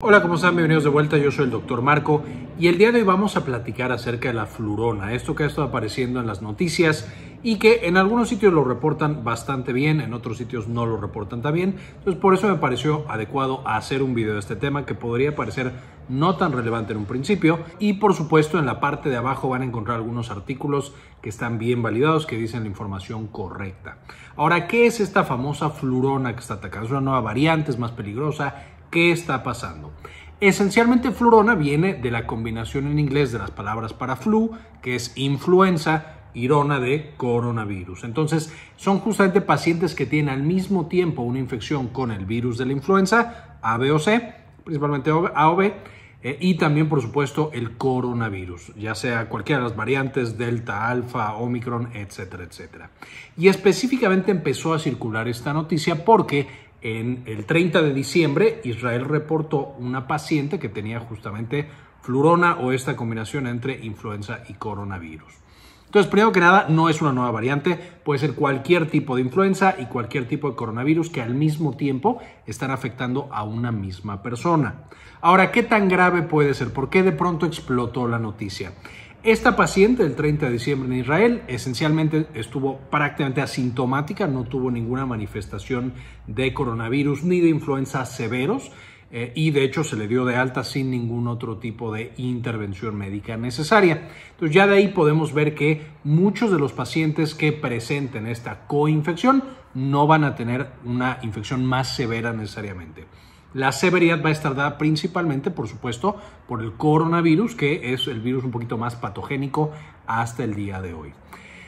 Hola, ¿cómo están? Bienvenidos de vuelta. Yo soy el doctor Marco y el día de hoy vamos a platicar acerca de la flurona, esto que ha estado apareciendo en las noticias y que en algunos sitios lo reportan bastante bien, en otros sitios no lo reportan tan bien. Entonces, por eso me pareció adecuado hacer un video de este tema que podría parecer no tan relevante en un principio. Y por supuesto, en la parte de abajo van a encontrar algunos artículos que están bien validados, que dicen la información correcta. Ahora, ¿qué es esta famosa flurona que está atacando? Es una nueva variante, es más peligrosa ¿Qué está pasando? Esencialmente flurona viene de la combinación en inglés de las palabras para flu, que es influenza, irona de coronavirus. Entonces, son justamente pacientes que tienen al mismo tiempo una infección con el virus de la influenza, A, o C, principalmente A o B, eh, y también, por supuesto, el coronavirus, ya sea cualquiera de las variantes, delta, alfa, omicron, etcétera, etcétera. Y específicamente empezó a circular esta noticia porque en el 30 de diciembre, Israel reportó una paciente que tenía justamente flurona o esta combinación entre influenza y coronavirus. Entonces, primero que nada, no es una nueva variante, puede ser cualquier tipo de influenza y cualquier tipo de coronavirus que al mismo tiempo están afectando a una misma persona. Ahora, ¿qué tan grave puede ser? ¿Por qué de pronto explotó la noticia? Esta paciente el 30 de diciembre en Israel esencialmente estuvo prácticamente asintomática, no tuvo ninguna manifestación de coronavirus ni de influenza severos. Eh, y de hecho se le dio de alta sin ningún otro tipo de intervención médica necesaria. Entonces ya de ahí podemos ver que muchos de los pacientes que presenten esta coinfección no van a tener una infección más severa necesariamente. La severidad va a estar dada principalmente, por supuesto, por el coronavirus, que es el virus un poquito más patogénico hasta el día de hoy.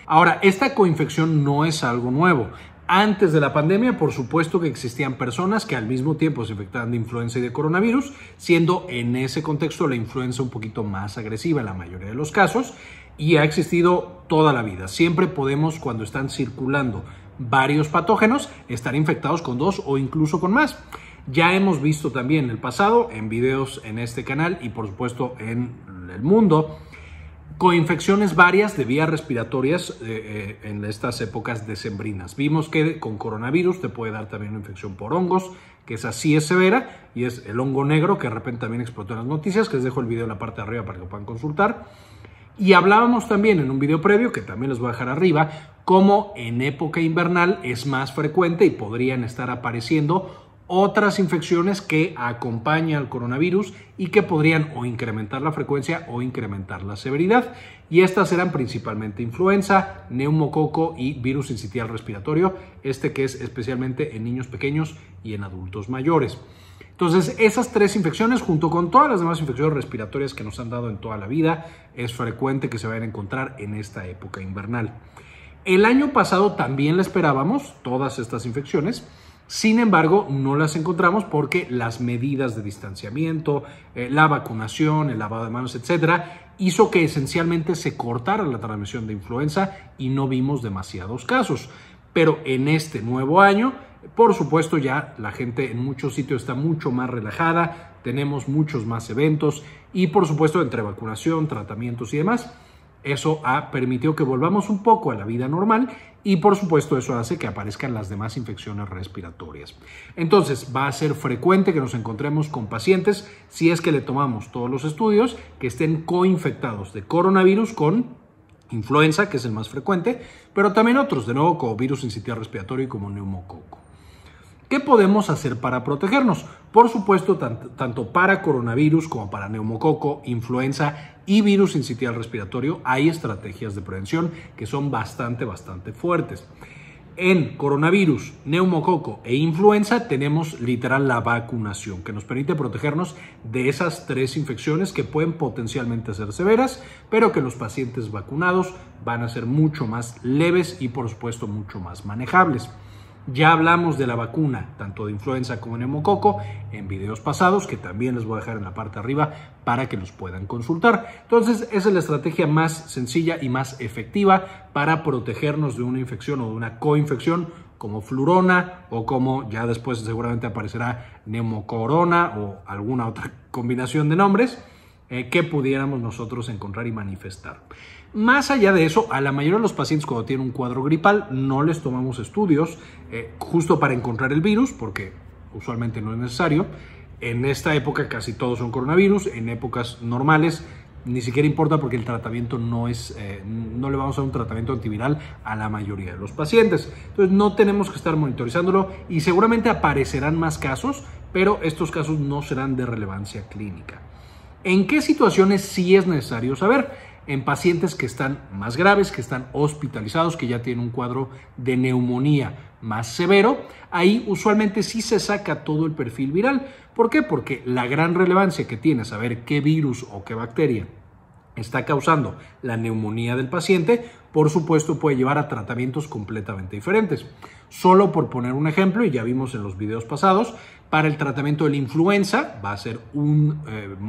Ahora, esta coinfección no es algo nuevo. Antes de la pandemia, por supuesto que existían personas que al mismo tiempo se infectaban de influenza y de coronavirus, siendo en ese contexto la influenza un poquito más agresiva en la mayoría de los casos, y ha existido toda la vida. Siempre podemos, cuando están circulando varios patógenos, estar infectados con dos o incluso con más. Ya hemos visto también en el pasado, en videos en este canal y por supuesto en el mundo, coinfecciones varias de vías respiratorias eh, eh, en estas épocas decembrinas. Vimos que con coronavirus te puede dar también una infección por hongos, que es así es severa, y es el hongo negro, que de repente también explotó en las noticias, que les dejo el video en la parte de arriba para que lo puedan consultar. Y hablábamos también en un video previo, que también les voy a dejar arriba, cómo en época invernal es más frecuente y podrían estar apareciendo otras infecciones que acompañan al coronavirus y que podrían o incrementar la frecuencia o incrementar la severidad. Y estas eran principalmente influenza, neumococo y virus incitial respiratorio, este que es especialmente en niños pequeños y en adultos mayores. Entonces, esas tres infecciones, junto con todas las demás infecciones respiratorias que nos han dado en toda la vida, es frecuente que se vayan a encontrar en esta época invernal. El año pasado también le esperábamos, todas estas infecciones, sin embargo, no las encontramos porque las medidas de distanciamiento, eh, la vacunación, el lavado de manos, etcétera, hizo que esencialmente se cortara la transmisión de influenza y no vimos demasiados casos. Pero en este nuevo año, por supuesto, ya la gente en muchos sitios está mucho más relajada, tenemos muchos más eventos y, por supuesto, entre vacunación, tratamientos y demás, eso ha permitido que volvamos un poco a la vida normal y por supuesto eso hace que aparezcan las demás infecciones respiratorias. Entonces va a ser frecuente que nos encontremos con pacientes, si es que le tomamos todos los estudios, que estén coinfectados de coronavirus con influenza, que es el más frecuente, pero también otros, de nuevo, como virus incitial respiratorio y como neumococo. ¿Qué podemos hacer para protegernos? Por supuesto, tanto para coronavirus como para neumococo, influenza y virus incitial respiratorio, hay estrategias de prevención que son bastante, bastante fuertes. En coronavirus, neumococo e influenza tenemos literal la vacunación que nos permite protegernos de esas tres infecciones que pueden potencialmente ser severas, pero que los pacientes vacunados van a ser mucho más leves y por supuesto mucho más manejables. Ya hablamos de la vacuna, tanto de influenza como de neumococo, en videos pasados, que también les voy a dejar en la parte de arriba para que los puedan consultar. Entonces, esa es la estrategia más sencilla y más efectiva para protegernos de una infección o de una coinfección como flurona o como ya después seguramente aparecerá neumocorona o alguna otra combinación de nombres. Eh, que pudiéramos nosotros encontrar y manifestar. Más allá de eso, a la mayoría de los pacientes cuando tienen un cuadro gripal no les tomamos estudios eh, justo para encontrar el virus, porque usualmente no es necesario. En esta época casi todos son coronavirus, en épocas normales ni siquiera importa porque el tratamiento no es, eh, no le vamos a dar un tratamiento antiviral a la mayoría de los pacientes. Entonces no tenemos que estar monitorizándolo y seguramente aparecerán más casos, pero estos casos no serán de relevancia clínica. ¿En qué situaciones sí es necesario saber? En pacientes que están más graves, que están hospitalizados, que ya tienen un cuadro de neumonía más severo, ahí usualmente sí se saca todo el perfil viral. ¿Por qué? Porque la gran relevancia que tiene saber qué virus o qué bacteria está causando la neumonía del paciente, por supuesto puede llevar a tratamientos completamente diferentes. Solo por poner un ejemplo, y ya vimos en los videos pasados, para el tratamiento de la influenza, va a ser eh,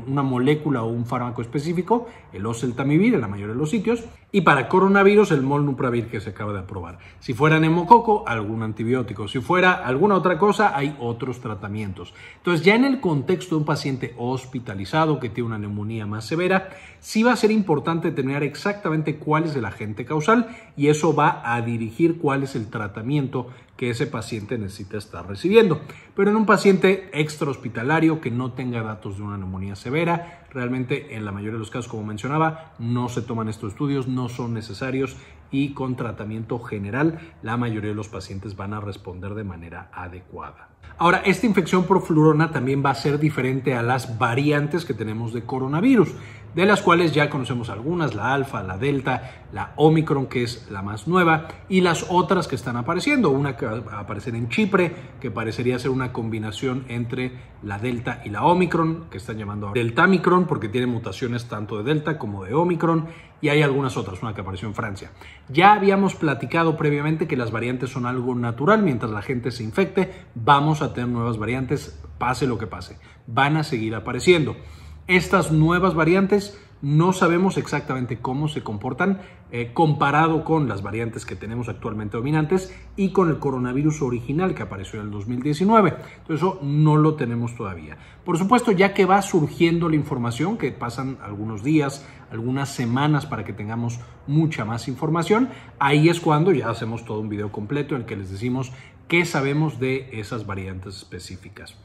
una molécula o un fármaco específico, el oseltamivir en la mayoría de los sitios, y para coronavirus, el molnupravir que se acaba de aprobar. Si fuera neumococo, algún antibiótico. Si fuera alguna otra cosa, hay otros tratamientos. Entonces, ya en el contexto de un paciente hospitalizado que tiene una neumonía más severa, sí va a ser importante determinar exactamente cuál es el agente causal y eso va a dirigir cuál es el tratamiento que ese paciente necesita estar recibiendo. Pero en un paciente extrahospitalario que no tenga datos de una neumonía severa, Realmente en la mayoría de los casos, como mencionaba, no se toman estos estudios, no son necesarios y con tratamiento general la mayoría de los pacientes van a responder de manera adecuada. Ahora, esta infección por flurona también va a ser diferente a las variantes que tenemos de coronavirus de las cuales ya conocemos algunas, la alfa, la delta, la omicron, que es la más nueva, y las otras que están apareciendo. Una que va a aparecer en Chipre, que parecería ser una combinación entre la delta y la omicron, que están llamando ahora deltamicron, porque tiene mutaciones tanto de delta como de omicron, y hay algunas otras, una que apareció en Francia. Ya habíamos platicado previamente que las variantes son algo natural, mientras la gente se infecte, vamos a tener nuevas variantes, pase lo que pase, van a seguir apareciendo. Estas nuevas variantes no sabemos exactamente cómo se comportan eh, comparado con las variantes que tenemos actualmente dominantes y con el coronavirus original que apareció en el 2019. Entonces, eso no lo tenemos todavía. Por supuesto, ya que va surgiendo la información, que pasan algunos días, algunas semanas para que tengamos mucha más información, ahí es cuando ya hacemos todo un video completo en el que les decimos qué sabemos de esas variantes específicas.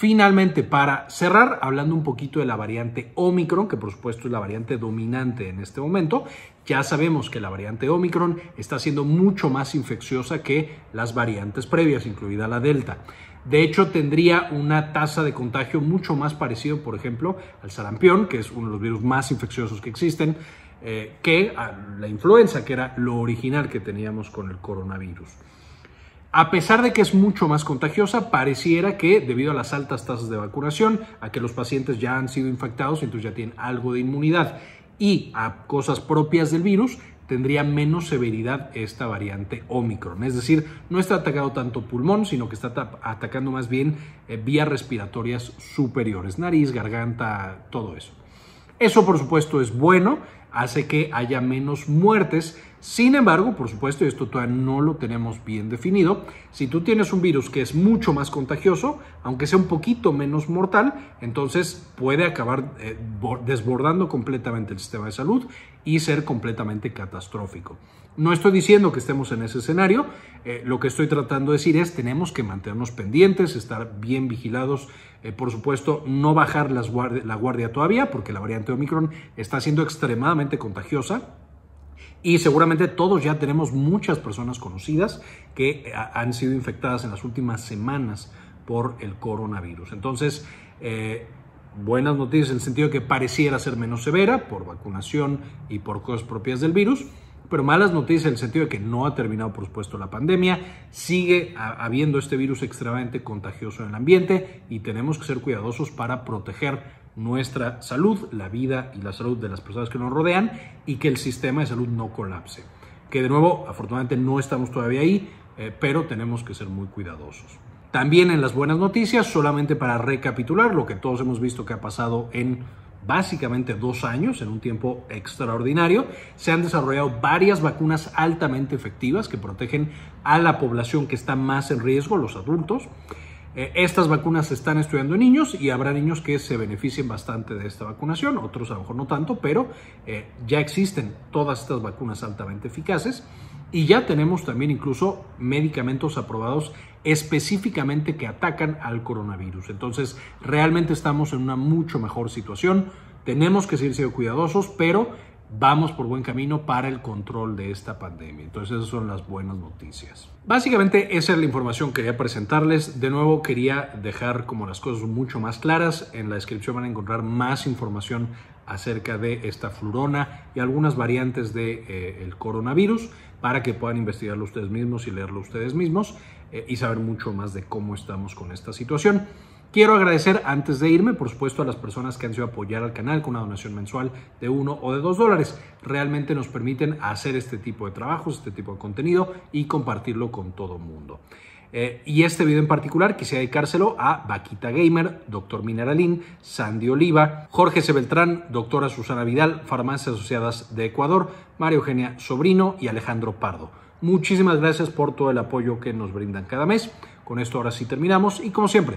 Finalmente, para cerrar, hablando un poquito de la variante Omicron, que por supuesto es la variante dominante en este momento, ya sabemos que la variante Omicron está siendo mucho más infecciosa que las variantes previas, incluida la Delta. De hecho, tendría una tasa de contagio mucho más parecido, por ejemplo, al sarampión, que es uno de los virus más infecciosos que existen, eh, que a la influenza, que era lo original que teníamos con el coronavirus. A pesar de que es mucho más contagiosa, pareciera que debido a las altas tasas de vacunación, a que los pacientes ya han sido infectados, y entonces ya tienen algo de inmunidad y a cosas propias del virus, tendría menos severidad esta variante Omicron. Es decir, no está atacando tanto pulmón, sino que está atacando más bien eh, vías respiratorias superiores, nariz, garganta, todo eso. Eso por supuesto es bueno, hace que haya menos muertes. Sin embargo, por supuesto, y esto todavía no lo tenemos bien definido, si tú tienes un virus que es mucho más contagioso, aunque sea un poquito menos mortal, entonces puede acabar eh, desbordando completamente el sistema de salud y ser completamente catastrófico. No estoy diciendo que estemos en ese escenario, eh, lo que estoy tratando de decir es tenemos que mantenernos pendientes, estar bien vigilados, eh, por supuesto, no bajar las la guardia todavía, porque la variante Omicron está siendo extremadamente contagiosa. Y seguramente todos ya tenemos muchas personas conocidas que eh, han sido infectadas en las últimas semanas por el coronavirus. Entonces, eh, buenas noticias en el sentido de que pareciera ser menos severa por vacunación y por cosas propias del virus, pero malas noticias en el sentido de que no ha terminado, por supuesto, la pandemia, sigue habiendo este virus extremadamente contagioso en el ambiente y tenemos que ser cuidadosos para proteger nuestra salud, la vida y la salud de las personas que nos rodean y que el sistema de salud no colapse. Que de nuevo, afortunadamente no estamos todavía ahí, eh, pero tenemos que ser muy cuidadosos. También en las buenas noticias, solamente para recapitular lo que todos hemos visto que ha pasado en básicamente dos años, en un tiempo extraordinario, se han desarrollado varias vacunas altamente efectivas que protegen a la población que está más en riesgo, los adultos. Eh, estas vacunas se están estudiando en niños y habrá niños que se beneficien bastante de esta vacunación, otros a lo mejor no tanto, pero eh, ya existen todas estas vacunas altamente eficaces y ya tenemos también incluso medicamentos aprobados específicamente que atacan al coronavirus. Entonces, realmente estamos en una mucho mejor situación. Tenemos que seguir siendo cuidadosos, pero vamos por buen camino para el control de esta pandemia. Entonces esas son las buenas noticias. Básicamente esa es la información que quería presentarles. De nuevo quería dejar como las cosas mucho más claras. En la descripción van a encontrar más información acerca de esta flurona y algunas variantes del de, eh, coronavirus para que puedan investigarlo ustedes mismos y leerlo ustedes mismos eh, y saber mucho más de cómo estamos con esta situación. Quiero agradecer antes de irme, por supuesto, a las personas que han sido apoyar al canal con una donación mensual de uno o de dos dólares. Realmente nos permiten hacer este tipo de trabajos, este tipo de contenido y compartirlo con todo el mundo. Eh, y este video en particular quisiera dedicárselo a Vaquita Gamer, Doctor Mineralín, Sandy Oliva, Jorge C. Doctora Susana Vidal, Farmacias Asociadas de Ecuador, María Eugenia Sobrino y Alejandro Pardo. Muchísimas gracias por todo el apoyo que nos brindan cada mes. Con esto ahora sí terminamos y como siempre,